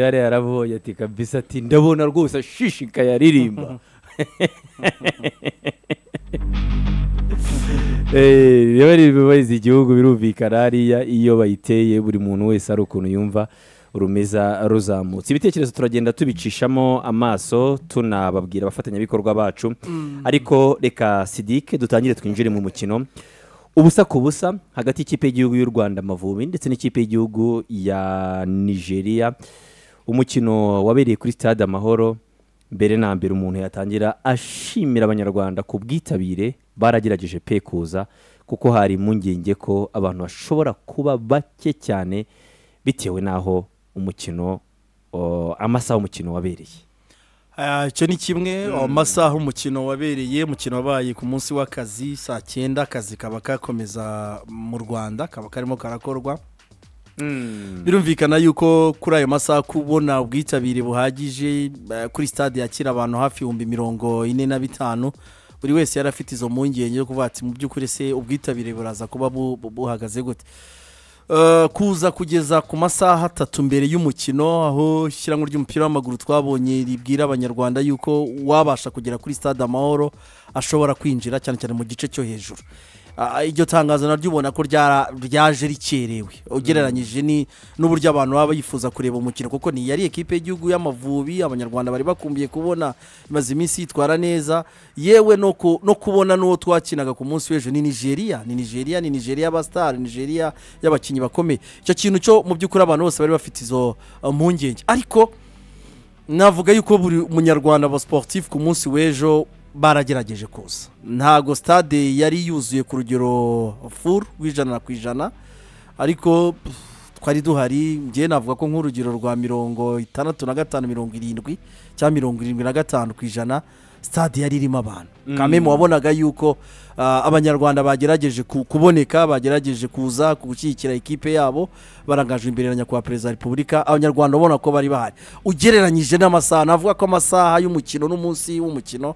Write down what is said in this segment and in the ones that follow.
yari yarabonye ati kabisa ati ndabona rwose ashishikaye aririmba reba eh, ribubahiriza igihugu birumvikana hariya iyo bayiteye buri muntu wese ari ukuntu yumva urumeza ruzamutse ibitekerezo turagenda tubicishamo amaso tunababwira abafatanyabikorwa bacu mm. ariko reka sidike dutangire twinjire mu mukino ubusa ku busa hagati y'ikipe y'igihugu y'u rwanda amavubi ndetse n'ikipe y'igihugu ya nigeria umukino wabereye kuri stade amahoro mbere na mbere umuntu yatangira ashimira abanyarwanda ku bwitabire baragerageje pe kuza kuko hari impungenge ko abantu bashobora kuba bake cyane bitewe n'aho umukino amasaha umukino wabereye Ah, icyo ni kimwe hmm. amasaha umukino wabereye umukino wabaye ku munsi w'akazi saa cyenda akazi kaba kakomeza mu rwanda kaba karimo karakorwa hmm. birumvikana yuko kuri ayo masaha kubona ubwitabire buhagije eh, kuri stade yakira abantu hafi ibihumbi mirongo ine na bitanu buri wese yari afite izo mpungenge yo kuvuga ati mu by'ukuri se ubwitabire buraza kuba buhagaze gute Eh, kuza kugeza ku masaha atatu mbere y'umukino aho ishyirahamwe ry'umupira w'amaguru twabonye ribwira abanyarwanda yuko uwabasha kugera kuri stade amahoro ashobora kwinjira cyane cyane mu gice cyo hejuru Ah, iryo tangazo naryo ubona ko ryaje rikerewe ugereranyije n'uburyo abantu baba bifuza kureba umukino kuko yari ekipe y'igihugu y'amavubi abanyarwanda bari bakumbiye kubona imaze iminsi yitwara neza yewe no kubona n'uwo twakinaga ku munsi w'ejo ni nigeria ni nigeria ni nigeria y'abasitari nigeria y'abakinnyi bakomeye icyo kintu cyo mu by'ukuri abantu bose bari bafite izo eh, mpungenge ariko navuga yuko buri munyarwanda wa siporutifu ku munsi w'ejo baragerageje kuza ntabwo stade yari yuzuye ku rugero furu rw'ijana ku ijana ariko twari duhari ngewe navuga ko nk'urugero rwa mirongo itandatu na gatanu mirongo irindwi cyangwa mirongo irindwi na gatanu ku ijana stade yari irimo abantu mm. kamwe wabonaga yuko ah, abanyarwanda bagerageje kuboneka bagerageje kuza gushyigikira ikipe yabo barangajwe imbere na nyakubahwa perezida wa repubulika abanyarwanda ubona ko bari bahari ugereranyije n'amasaha navuga ko amasaha y'umukino n'umunsi w'umukino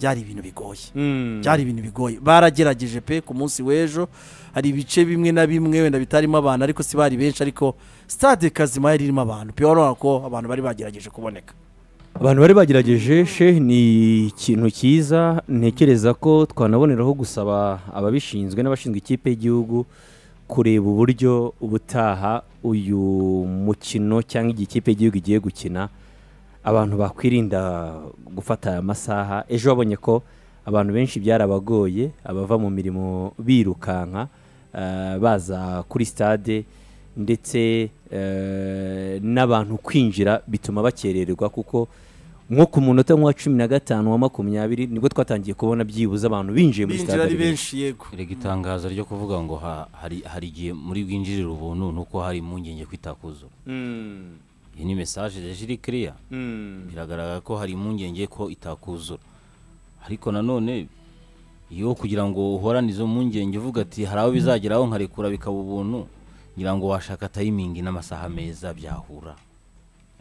byari ibintu bigoye hmm. byari ibintu bigoye baragerageje pe ku munsi w'ejo hari ibice bimwe na bimwe wenda bitarimo abantu ariko si bari benshi ariko sitade kazima yari irimo abantu pe urabona ko abantu bari bagerageje kuboneka abantu bari bagerageje she ni ikintu cyiza ntekereza ko twanaboneraho gusaba ababishinzwe n'abashinzwe ikipe y'igihugu kureba uburyo ubutaha uyu mukino cyangwa igikipe y'igihugu igiye gukina abantu bakwirinda gufata aya masaha ejo babonye ko abantu benshi byarabagoye abava mu mirimo birukanka eh, baza kuri sitade ndetse eh, n'abantu kwinjira bituma bakererwa kuko nko ku munota nk'uwa cumi na gatanu wa makumyabiri nibwo twatangiye kubona byibuze abantu binjiye muri sitade ari benshi yego reka itangazo ryo kuvuga ngo hari igihe muri bwinjirire ubuntu nuko hari impungenge kw'itakuzura iyi ni mesaje yaje iri kiriya biragaragara ko hari impungenge ko itakuzura ariko nanone iyo kugira ngo uhorane izo mpungenge uvuga ati hari aho bizageraho nkarekura bikaba ubuntu ngira ngo washaka tayimingi n'amasaha meza byahura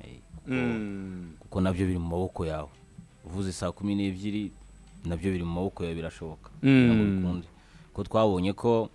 eh, hmm. kuko nabyo biri mu maboko yawe uvuze saa kumi n'ebyiri nabyo biri mu maboko yawe birashoboka kuko hmm. twabonye ko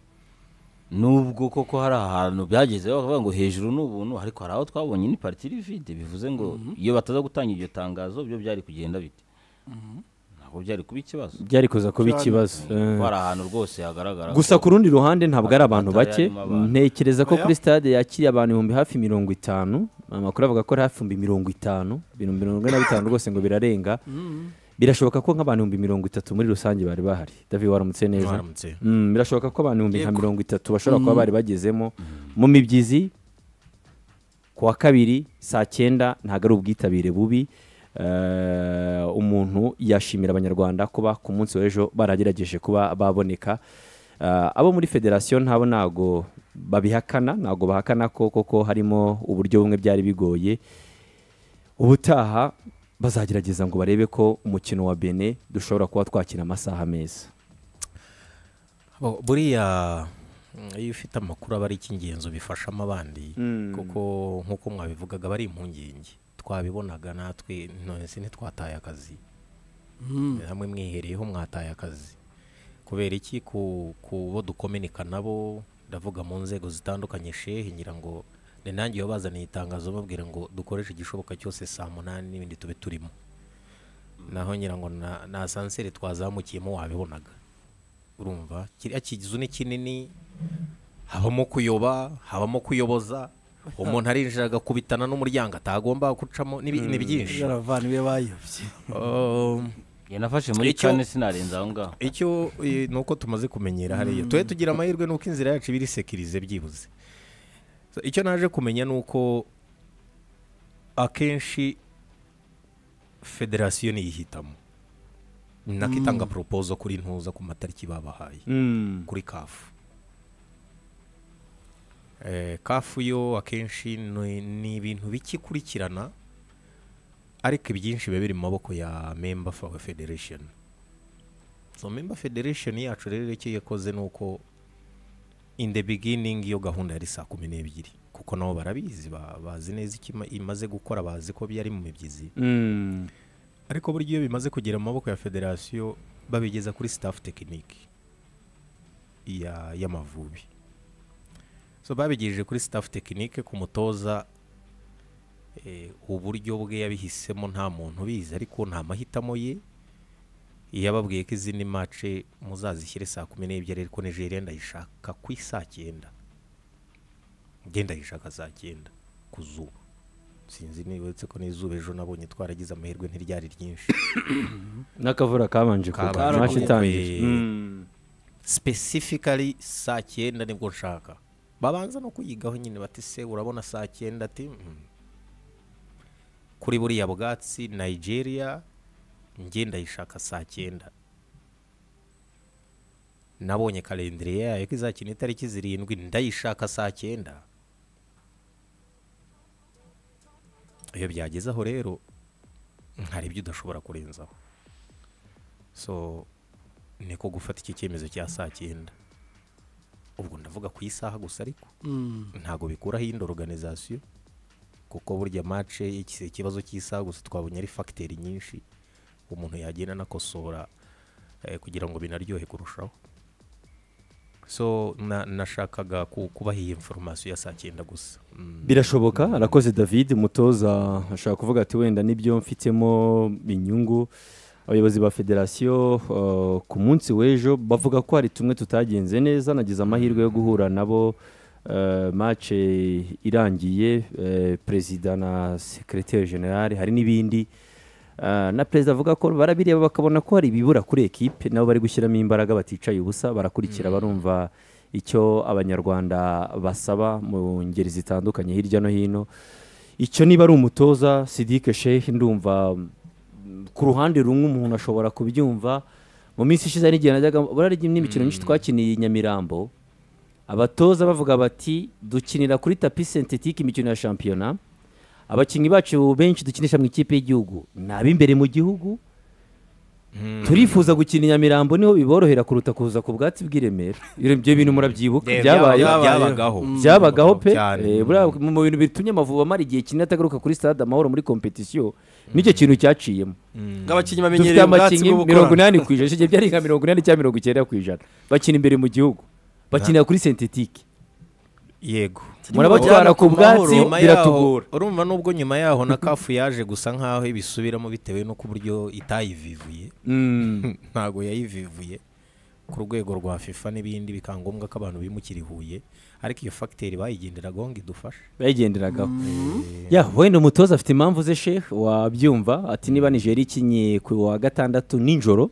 nubwo koko hari ahantu byagezeho bakavuga ngo hejuru ni ubuntu ariko hari aho twabonye ni paritiri vide bivuze ngo mhm. iyo bataza gutanga iryo tangazo byo byari kugenda bite mhm. ntabwo byari kuba ikibazo byari kuza kuba ikibazo hari ahantu rwose hagaragara gusa ku rundi ruhande ntabwo ari abantu bake ntekereza ko kuri stade yakiriye abantu ibihumbi hafi mirongo itanu amakuru avuga ko ari hafi mirongo itanu ibihumbi mirongo ine na bitanu rwose ngo birarenga mhm. birashoboka ko nk'abantu ibihumbi mirongo itatu muri rusange bari bahari david waramutse neza mm, birashoboka ko abantu ibihumbi mirongo itatu bashobora kuba mm. bari bagezemo mm. mu mibyizi ku wa kabiri saa cyenda ntabwo ari ubwitabire bubi eh, umuntu yashimira abanyarwanda kuba ku munsi w'ejo baragerageje kuba baboneka eh, abo muri federasiyo ntabo ntabwo babihakana ntabwo bahakana ko koko harimo uburyo bumwe byari bigoye ubutaha bazagerageza ngo barebe ko umukino wa bene dushobora kuba twakira amasaha meza buriya iyo ufite amakuru aba ari icy'ingenzi ubifashamo abandi hmm. kuko nk'uko mwabivugaga bari impungenge twabibonaga natwe nonese ntitwataye akazi hmm. hamwe mwihereyeho mwataye akazi kubera iki ku bo dukomenika nabo ndavuga mu nzego zitandukanye shehe ngira ngo ni nanjye bazaniye itangazo babwira ngo dukoreshe igishoboka cyose saa munani n'ibindi tube turimo naho ngira ngo na sanseri twazamukiyemo wabibonaga urumva kiriya kizu ni kinini habamo kuyoba habamo kuyoboza umuntu arinjira agakubitana n'umuryango atagomba gucamo ni hmm. byinshi yanafashe um, muri kane sinarenze aho ngaho icyo ni uko tumaze kumenyera hariya hmm. tuhe tugira amahirwe nuko inzira yacu ibiri sekirize byibuze icyo naje kumenya ni uko akenshi federasiyo niyihitamo nako itanga mm. poropozo kuri ntuza ku matariki babahaye mm. kuri kafu kafu eh, yo akenshi ni ibintu bikikurikirana ariko ibyinshi biba biri mu maboko ya memba federation so memba federation yacu rero icyo yakoze ni uko in the beginning iyo gahunda yari saa kumi n'ebyiri kuko nabo barabizi bazi neza icyo imaze gukora bazi ko byari mu mibyizi mm. ariko burya iyo bimaze kugera mu maboko ya federasiyo babigeza kuri staff tekinike y'amavubi so babigejeje kuri staff tekinike ku mutoza eh, uburyo bwe yabihisemo nta muntu ubizi ariko nta mahitamo ye yababwiye ko izindi mace muzazishyire saa kumi n'ebyiri ariko nigeria ndayishaka ku isaa cyenda ngenda yishaka saa cyenda ku zuba sinzi niba uretse ko n'izuba ejo nabonye twaragize amahirwe ntiryari ryinshi n'akavura kabanje itangiye hmm. specifically saa cyenda nibwo nshaka babanza no kuyigaho nyine bati se urabona saa cyenda ati hmm. kuri buriya bwatsi nigeria njye ndayishaka saa cyenda nabonye kalendire yayo ko izakina itariki zirindwi ndayishaka saa cyenda iyo byagezeho rero hari ibyo udashobora kurenzaho so niko gufata iki cyemezo cya saa cyenda ubwo ndavuga ku isaha gusa ariko mm. ntabwo bikuraho iyindi organizasiyo kuko burya mace ikibazo cy'isaha gusa twabonye ari fagiteri nyinshi umuntu yagenda anakosora eh, kugira ngo binaryohe kurushaho so nashakaga kubaha iyi inforomasiyo ya saa cyenda gusa mm. birashoboka arakoze david mutoza ashobora kuvuga ati wenda nibyo mfitemo inyungu abayobozi ba federasiyo eh, ku munsi w'ejo bavuga ko hari tumwe tutagenze neza nagize amahirwe yo guhura nabo eh, mace irangiye perezida na sekereteri generale hari n'ibindi Eh, na perezida avuga ko barabireba bakabona ko hari ibibura kuri ekipe nabo bari gushyiramo imbaraga baticaye ubusa barakurikira mm. barumva icyo abanyarwanda basaba mu ngeri zitandukanye hirya no hino icyo niba ari umutoza sidike shehe ndumva mm, ku ruhande rumwe umuntu ashobora kubyumva mu minsi ishize n'igihe najyaga burarya n'imikino mm. myinshi twakiniye i nyamirambo abatoza bavuga bati dukinira kuri tapi sentetike imikino ya shampiyona abakinnyi bacu benshi dukinisha mu ikipe y'igihugu ni ab'imbere mu gihugu hmm. turifuza gukina i nyamirambo niho biborohera kuruta kuza ku bwatsi bw'i remera ibyo bintu hmm. murabyibuka byabagaho hmm. byabagaho pe eh, mu bintu bitumye amavubi amara igihe kinini atagaruka kuri stade amahoro muri kompetisiyo nicyo kintu cyaciyemo nk'abakinnyi bamenyereye ubwatsi bwo mirongo inani ku ijana byari nka mirongo inani cyangwa mirongo icyenda ku ijana bakina imbere mu gihugu bakinira kuri sentetike yego murabatwara ku bwatsi biratugora urumva nubwo nyuma yaho na kafu yaje gusa nkaho ibisubiramo bitewe n'uko uburyo itayivivuye mm. ntabwo yayivivuye ku rwego rwa fifa n'ibindi bikaba ngombwa ko abantu bimukira i huye ariko iyo fagiteri bayigenderagaho ngo idufashe bayigenderagaho mm-hmm. wenda umutoza afite impamvu ze shefu wabyumva ati niba Nigeria ikinye ku wa gatandatu nijoro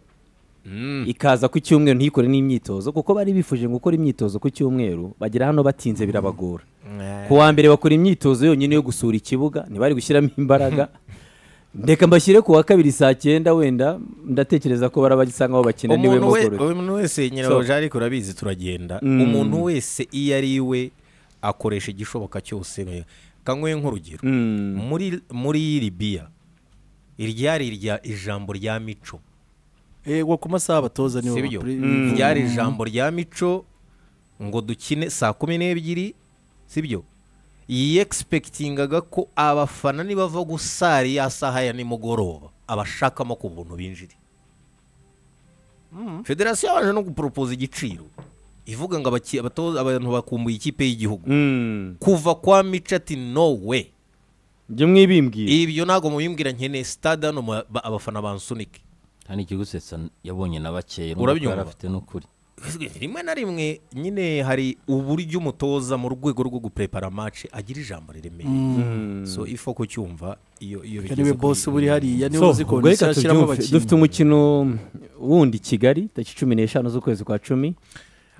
Mm. ikaza ku cyumweru ntikore n'imyitozo kuko bari bifuje gukora imyitozo ku cyumweru bagera hano batinze birabagora mm. ku wa mbere bakora imyitozo yonyine yo gusura ikibuga ntibari gushyiramo imbaraga ndeka mbashyire ku wa kabiri saa cyenda wenda ndatekereza ko barabagisanga aho bakina niwe mugoroba umuntu wese nyirabujari kurabizi turagenda mm. umuntu wese iyo ari we akoresha igishoboka cyose kanyweye nk'urugero muri muri iribiya irya ijambo rya mico yego ku masaha abatoza nibo sibyo mm. Mm. ryari ijambo rya mico ngo dukine saa kumi n'ebyiri sibyo yiyegispekitingaga ko abafana nibava gusari ya saha ya nimugoroba abashakamo ku buntu binjire mm. federasiyo yabanje no guporopoza igiciro ivuga ngo abantu bakumbuye ikipe y'igihugu kuva kwa micati no we ibyo mwibimbwira ibyo ntabwo mubimbwira nkeneye sitade hano abafana bansunike kandi ikigusetsa yabonye na bake urabyumva afite n'ukuri rimwe na rimwe nyine hari uburyo umutoza mu rwego rwo guprepara amace agira ijambo riremereye mm. so ifo kucyumva iyo iyo bigeze niwe bose buri hariya niwe uzi kondisiyo ashyiramo abakinnyi dufite umukino wundi kigali tariki cumi n'eshanu z'ukwezi kwa cumi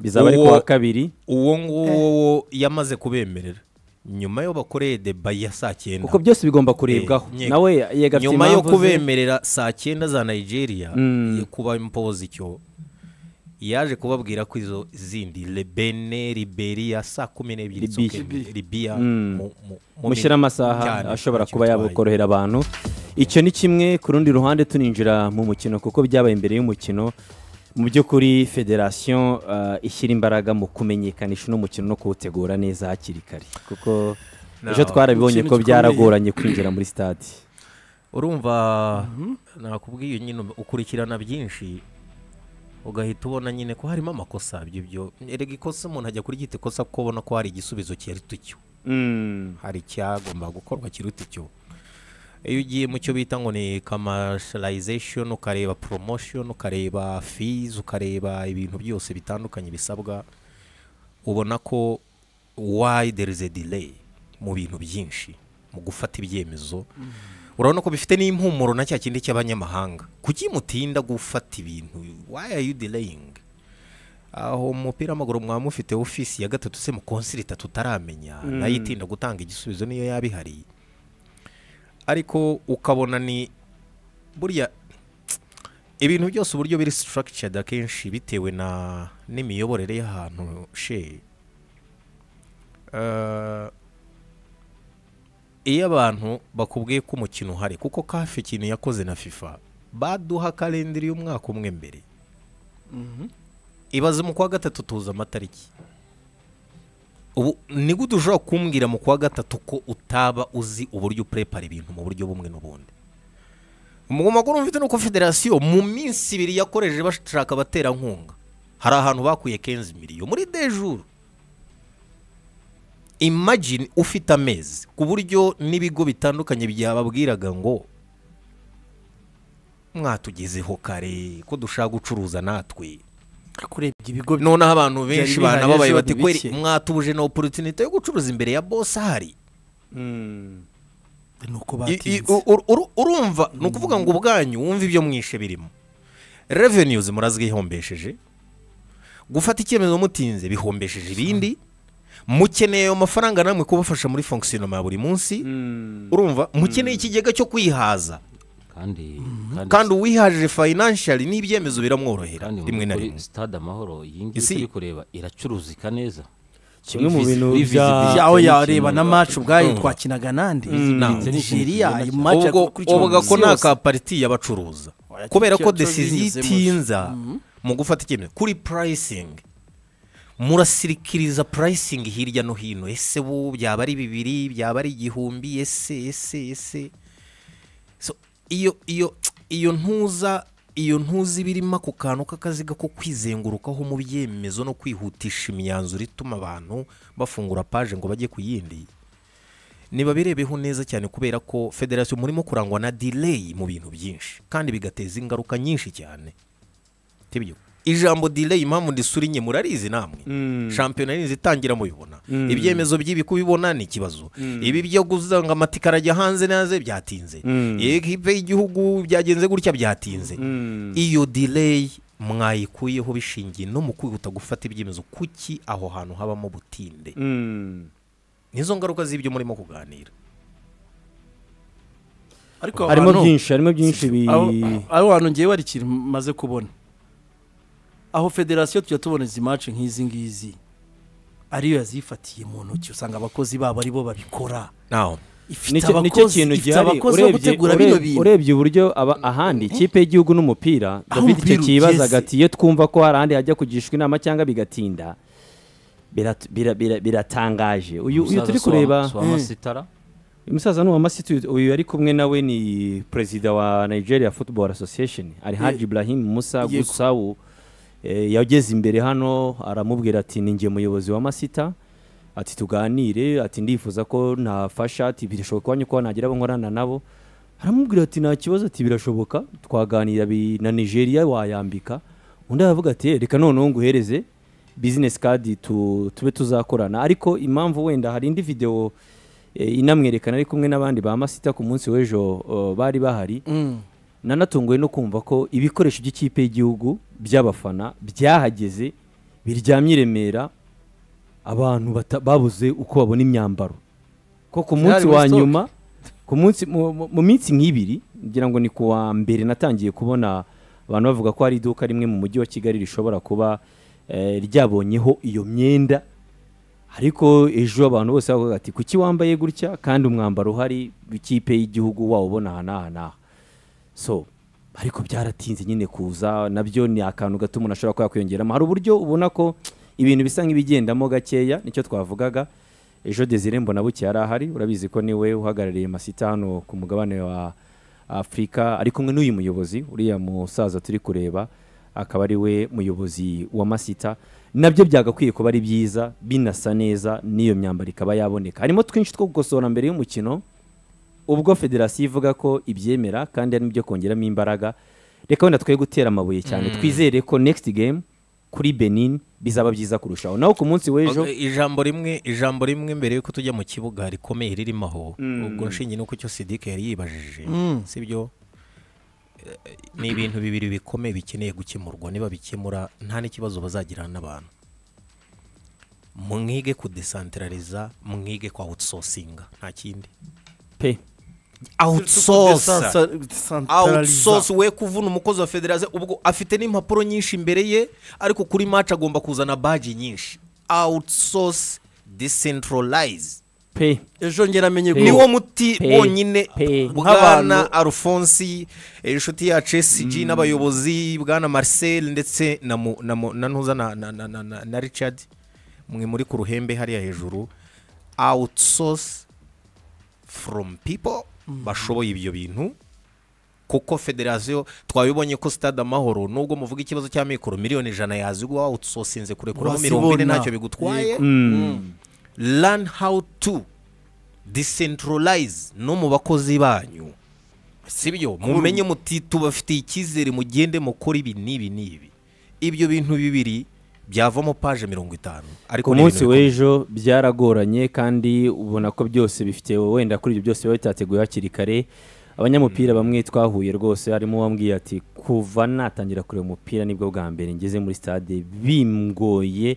bizaba ari kuwa kabiri uwo nguwo eh. yamaze kubemerera nyuma yo bakore debayi ya saa cyenda kuko byose bigomba kurebwaho eh, nawe yega nyuma yo kubemerera saa cyenda za nigeria mm. kuba impoza icyo yaje kubabwira ko izo zindi rebene liberiya saa kumi n'ebyiri ribiya mushyira mm. amasaha ashobora kuba yabukorohera abantu icyo ni kimwe ku rundi ruhande tuninjira mu mukino kuko byabaye imbere y'umukino mu by'ukuri federasiyo eh, ishyira imbaraga mu kumenyekanisha uno mukino no kuwutegura neza hakiri kare kuko ejo twarabibonye ko byaragoranye kwinjira muri stade urumva mhm. nakubwiye nyine ukurikirana byinshi ugahita ubona nyine ko harimo amakosa ibyo byo erega ikosa umuntu ajya kurigita ikosa kuko ubona ko hari igisubizo kiruta icyo mm. hari icyagomba gukorwa kiruta icyo iyo ugiye mu cyo bita ngo ni commercialization ukareba promotion ukareba fees ukareba ibintu byose bitandukanye bisabwa ubona ko why there is a delay mu bintu byinshi mu gufata ibyemezo mm. urabona ko bifite n'impumuro na cya kindi cy'abanyamahanga kuki mutinda gufata ibintu why are you delaying aho umupira w'amaguru mwaba mufite ofisi ya gatatu se mu konsilita tutaramenya mm. nayo itinda gutanga igisubizo niyo yaba ihari ariko ukabona ni buriya ibintu byose uburyo biri sitarakicaga akenshi bitewe na n'imiyoborere y'ahantu she eh, iyo abantu bakubwiye ko umukino uhari kuko kafi ikintu yakoze na fifa baduha kalendari y'umwaka umwe mbere mhm. ibaze mu kwa gatatu tuza amatariki ubu ni gute ushobora kumbwira mu kwa gatatu ko utaba uzi uburyo urepara ibintu mu buryo bumwe n'ubundi mu makuru mfite nuko federasiyo mu minsi ibiri yakoreje bashaka abaterankunga hari ahantu bakuye kenzi miliyoni muri dejuru imagine ufite amezi ku buryo n'ibigo bitandukanye byababwiraga ngo mwatugezeho kare ko dushaka gucuruza natwe kurebye ibigo noneho abantu benshi banababaye bati kweri mwatuje na oporutinite yo gucuruza imbere ya bose ahari hmm. urumva ni hmm. ukuvuga ngo ubwanyu wumve ibyo mwishe birimo revenues ihombesheje gufata icyemezo mutinze bihombesheje ibindi mukeneye amafaranga namwe kubafasha muri fonkisiyonoma ya buri munsi hmm. urumva mukeneye ikigega cyo kwihaza kandi mm-hmm. uwihaje fayinanshiyari n'ibyemezo biramworohera rimwe na rimwe sitade amahoro iyi ngiyi turi kureba iracuruzika neza kimwe mu bintu byaho yareba na maci ubwayo mm. twakinaga n'andi mm. nigeria uvuga ko nta ka pariti y'abacuruza kubera ko desiziyo itinza mm-hmm. mu gufata icyemezo kuri purayisingi murasirikiriza purayisingi hirya no hino ese bo byaba ari bibiri byaba ari igihumbi ese ese ese iyo iyo iyo ntuza iyo ntuzi ibirimo ako kantu k'akaziga ko kwizengurukaho mu byemezo no kwihutisha imyanzuro ituma abantu bafungura paje ngo bajye ku yindi niba birebeho neza cyane kubera ko federasiyo murimo kurangwa na delay mu bintu byinshi kandi bigateza ingaruka nyinshi cyane ijambo delay direyi mpamvu ndisurinye murarizi namwe mm. shampiyona itangira mubibona mm. ibyemezo by'ibi kubibona ni ikibazo mm. ibi byo guzanga amatika arajya hanze naze byatinze ikipe eh, y'igihugu byagenze gutya byatinze iyo delay mwayikuyeho bishingiye no mu kwihuta gufata ibyemezo kuki aho hantu habamo butinde nizo ngaruka z'ibyo murimo kuganira ariko harimo byinshi harimo byinshi aho hantu ngewe hari ikintu maze kubona aho federasiyo tujya tubona izi mace nk'izi ngizi ariyo yazifatiye mu ntoki usanga abakozi babo aribo babikora ifite abakozi bo gutegura urebye uburyo ahandi mm-hmm. ikipe y'igihugu n'umupira david icyo kibazo agati iyo twumva ko hari ahandi hajya kugishwa inama cyangwa bigatinda biratangaje uyu turi kureba mm. umusaza ni uwamasiti uyu ari kumwe nawe ni perezida wa nigeria football association ari haji ibrahim musa gusawu Eh, yageze imbere hano aramubwira ati ninjye muyobozi wa masita ati tuganire ati ndifuza ko nafasha ati birashoboka ko nagira abo nkorana nabo aramubwira ati nta kibazo ati birashoboka twaganira na nigeria wayambika undi aravuga ati eh, reka noneho nguhereze bizinesi kadi tube tuzakorana ariko impamvu wenda hari indi videwo eh, inamwerekana ari kumwe n'abandi ba masita ku munsi w'ejo bari bahari mm. nanatunguwe no kumva ko ibikoresho by'ikipe y'igihugu by'abafana byahageze biryamye i remera abantu babuze uko babona imyambaro ko ku munsi wa nyuma ku munsi mu minsi nk'ibiri ngira ngo ni ku wa mbere natangiye kubona abantu bavuga ko hari iduka rimwe mu mujyi wa kigali rishobora kuba eh, ryabonyeho iyo myenda ariko ejo abantu bose bavuga ati kuki wambaye gutya kandi umwambaro uhari w'ikipe y'igihugu wawubona aha n'aha n'aha so ariko byaratinze nyine kuza nabyo ni akantu gato umuntu ashobora kuba yakwiyongeramo hari uburyo ubona ko ibintu bisa nk'ibigendamo gakeya nicyo twavugaga ejo desire mbona buke yari ahari urabizi ko niwe uhagarariye masita hano ku mugabane wa afurika ari kumwe n'uyu muyobozi uriya musaza turi kureba akaba ari we muyobozi wa masita nabyo byagakwiye kuba ari byiza binasa neza n'iyo myambaro ikaba yaboneka harimo twinshi two gukosora mbere y'umukino ubwo federasiyo ivuga ko ibyemera kandi ari n'ibyo kongeramo imbaraga reka wenda twe gutera amabuye cyane mm. twizere ko next game kuri benin bizaba byiza kurushaho naho ku munsi w'ejo ijambo rimwe ijambo rimwe mbere yuko tujya mu kibuga rikomeye ririmo aho mm. ubwo nshingiye n'uko cyo sidike yari yibajije mm. sibyo eh, ni ibintu bibiri bikomeye bikeneye gukemurwa niba bikemura nta n'ikibazo bazagirana n'abantu mwige kudesantarariza mwige kwa outsourcinga nta kindi pe awusosa awusosa we kuvuna umukozi wa federasiyo ubwo afite n'impapuro nyinshi imbere ye ariko kuri maci agomba kuzana baji nyinshi awusosa desentrarayize pe ejo ngeramenye ko niwo muti wonyine bwana arufonsi inshuti ya esiji mm. n'abayobozi bwana marcel ndetse na ntuza na richard mwe muri ku ruhembe hariya hejuru awusosa from people Mm-hmm. bashoboye ibyo bintu kuko federasiyo twabibonye ko sitade amahoro nubwo muvuga ikibazo cyamikoro miliyoni ijana yazigwa wawusosinze kurekuraho mirongo ine ntacyo bigutwaye rani hawu tu decentralize no mu bakozi banyu si byo mm. mumenye muti tubafitiye icyizere mugende mukora ibi n'ibi n'ibi ibyo bintu bibiri byavamo paje mirongo itanu ariko ku munsi w'ejo byaragoranye kandi ubona ko byose bifite wenda kuri ibyo byose biba bitateguye hakiri kare abanyamupira hmm. bamwe twahuye rwose harimo uwambwiye ati kuva natangira kureba umupira nibwo bwa mbere ngeze muri stade bimgoye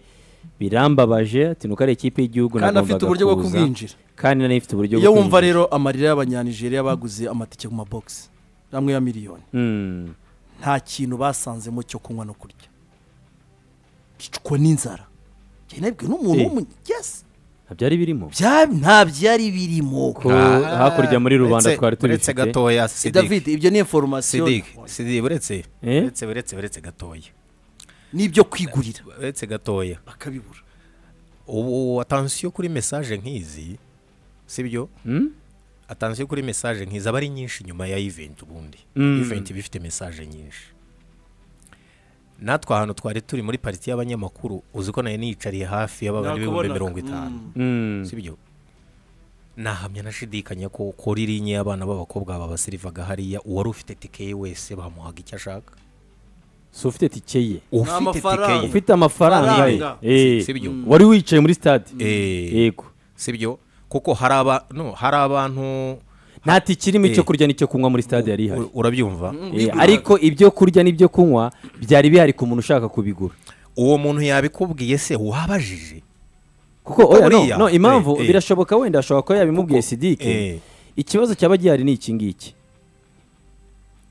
birambabaje ati nuko ari ikipe y'igihugu kandi afite uburyo bwo kubwinjira kandi nari ifite uburyo bwo kubwinjira iyo wumva rero amarira y'abanyanigeria baguze amatike mu mabogisi amwe ya miliyoni hmm. nta kintu basanzemo cyo kunywa no kurya bicwa n'inzara nabwo n'umuntu w'umugezi nta byari birimo nta byari birimo hakurya muri rubanda twari tubifite uretse gatoya eh, david ibyo ni inforomasiyo sidike eh? uretse uretse uretse gatoya n'ibyo kwigurira uretse gatoya bakabibura ubu atansiyo kuri mesaje nk'izi si byo hmm? atansiyo kuri mesaje nk'izi aba ari nyinshi nyuma ya iventi ubundi iventi hmm. iba ifite mesaje nyinshi natwe ahantu twari turi muri pariti y'abanyamakuru uzi ko nayo niyicariye hafi y'ababari b'ibihumbi mirongo itanu mm. mm. sibyo nahamya nashidikanya ko kora irinye abana b'abakobwa babasirivaga hariya uwari ufite tike ye wese bamuhaga icyo ashaka si ufite tike ye ufite amafaranga ye eh. mm. wari wicaye muri sitade eh. yego sibyo kuko hari abantu nta tikirimo icyo eh. kurya n'icyo kunywa muri stade yari ihari urabyumva eh, mm, ariko ibyo kurya n'ibyo kunywa byari bihari ku muntu ushaka kubigura uwo muntu yabikubwiye se wabajije kuko no impamvu eh, birashoboka wenda ashobora kuba yabimubwiye sidike ikibazo cyaba gihari ni iki ngiki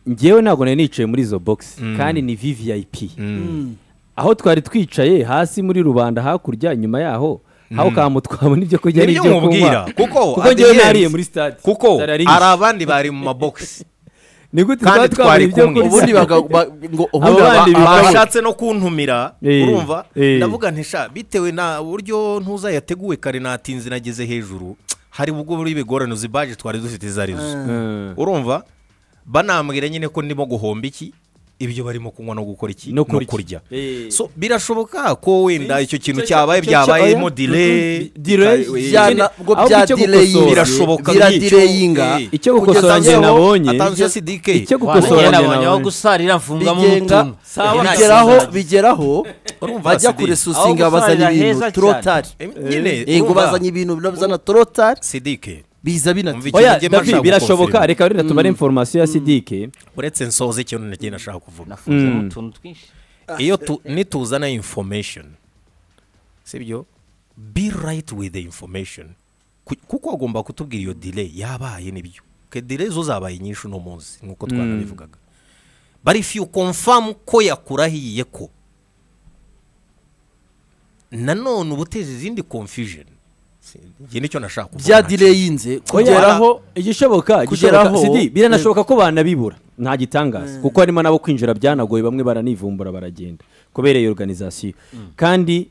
ngewe ntabwo nari nicaye muri izo bogisi mm. kandi ni viviyayipi mm. aho twari twicaye hasi muri rubanda hakurya nyuma yaho aho hmm. ukamutwara n'ibyo kurya n'ibyo kunywa kuko ngewe nariye muri sitade kuko hari abandi bari mu mabogisi ni gute twari twabura ibyo kurya abo bashatse no kuntumira eh, urumva eh. ndavuga ntisha bitewe na buryo ntuza yateguwe kare natinze nageze hejuru hari ubwo buri bigorane izi baje twari dufite izo arizo ah. eh. urumva banambwira nyine ko ndimo guhomba iki ibyo barimo kunywa no gukora iki no kurya eh. so birashoboka ko wenda eh, icyo kintu cyabaye byabayemo dire ntabwo bya direyi birashoboka biradileyinga icyo eh. gukosora njye nabonye icyo gukosora njye nabonye bigeraho bigeraho bajya kure susinga bazanye ibintu turotari ngo bazanye ibintu bizana turotari sidike biza binatuma birashoboka reka rero tubare mm. inforomasiyo ya mm. sidike uretse nsoza ikintu nagiye nashaka kuvuga mm. iyo nituzana information sibyo be right with the information kuko agomba kutubwira iyo delay yabaye nibyo ke delay zo zabaye nyinshi uno munsi nkuko twanabivugaga but if you confirm ko yakurahiye ko nanone uba uteje izindi confusion iki nicyo nashaka bya dire kugeraho igishoboka kugeraho biranashoboka eh. ko banabibura nta gitangaza hmm. kuko harimo n'abo kwinjira byanagoye bamwe baranivumbura baragenda kubera iyo organizasiyo hmm. kandi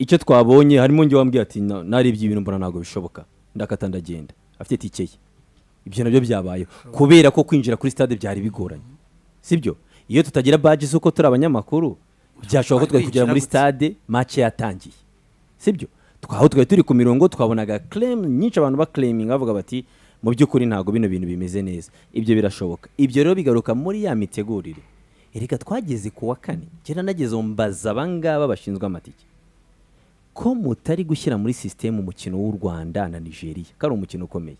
icyo twabonye harimo nge wambwiye ati “Nari ibintu mbona ntabwo bishoboka ndakata ndagenda afite itike ye ibyo nabyo byabaye, hmm. kubera ko kwinjira kuri stade byari bigoranye sibyo iyo tutagira baji z'uko turi abanyamakuru byashoboka ko twari kugera muri stade make yatangiye sibyo aho twari turi ku mirongo twabonaga kereme nyinshi abantu bakereminga bavuga bati mu by'ukuri ntabwo bino bintu bimeze neza ibyo birashoboka ibyo rero bigaruka muri ya mitegurire reka twageze ku wa kane kera nageze mbaza abangaba bashinzwe amatike ko mutari gushyira muri sisitemu umukino w'u rwanda na nigeria ko ari umukino ukomeye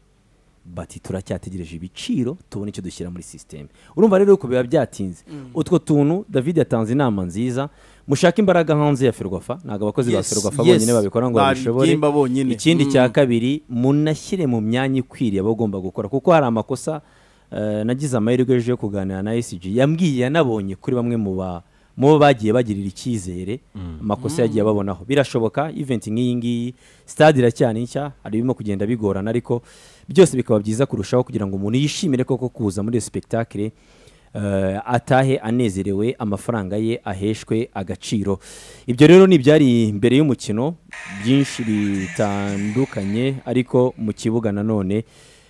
bati turacyategereje ibiciro tubona icyo dushyira muri sisiteme urumva rero yuko biba byatinze mm. utwo tuntu david yatanze inama nziza mushaka imbaraga hanze ya ferwafa ntabwo abakozi ba ferwafa bonyine babikora ngo babishobore ikindi cya mm. kabiri munashyire mu myanya ikwiriye aba gukora kuko hari amakosa eh, nagize amahirwe yo kuganira na esiji yambwiye yanabonye kuri bamwe mu ba mu bo bagiye bagirira icyizere mm. amakosa yagiye mm. babonaho birashoboka iventi nk'iyi ngiyi sitade iracyari nshya hari ibirimo kugenda bigorana ariko byose bikaba byiza kurushaho kugira ngo umuntu yishimire koko kuza muri iyo eh, atahe anezerewe amafaranga ye aheshwe agaciro ibyo rero ni ibyari imbere y'umukino byinshi bitandukanye ariko mu kibuga nanone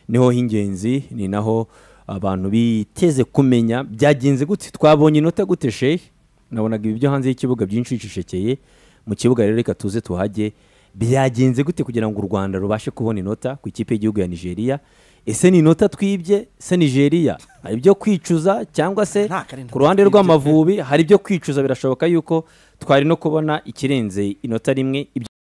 niho h'ingenzi ni naho abantu biteze kumenya byagenze gute twabonye inota gute shehe nabonaga ibi byo hanze y'ikibuga byinshi bicecekeye mu kibuga rero reka tuze tuhajye byagenze gute kugira ngo u rwanda rubashe kubona inota ku ikipe y'igihugu ya nigeria ese ni inota twibye se nigeria hari ibyo kwicuza cyangwa se ku ruhande rw'amavubi hari ibyo kwicuza birashoboka yuko twari no kubona ikirenze inota rimwe